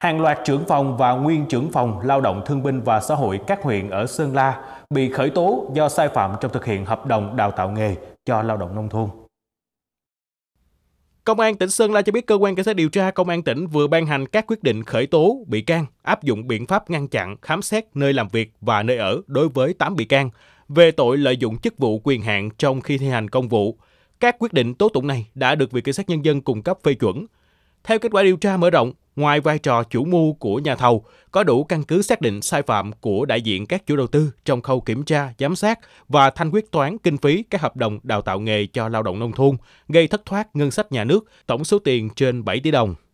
Hàng loạt trưởng phòng và nguyên trưởng phòng lao động thương binh và xã hội các huyện ở Sơn La bị khởi tố do sai phạm trong thực hiện hợp đồng đào tạo nghề cho lao động nông thôn. Công an tỉnh Sơn La cho biết cơ quan cảnh sát điều tra công an tỉnh vừa ban hành các quyết định khởi tố bị can, áp dụng biện pháp ngăn chặn, khám xét nơi làm việc và nơi ở đối với 8 bị can về tội lợi dụng chức vụ quyền hạn trong khi thi hành công vụ. Các quyết định tố tụng này đã được Viện Kiểm sát Nhân dân cung cấp phê chuẩn. Theo kết quả điều tra mở rộng, ngoài vai trò chủ mưu của nhà thầu, có đủ căn cứ xác định sai phạm của đại diện các chủ đầu tư trong khâu kiểm tra, giám sát và thanh quyết toán kinh phí các hợp đồng đào tạo nghề cho lao động nông thôn, gây thất thoát ngân sách nhà nước tổng số tiền trên 7 tỷ đồng.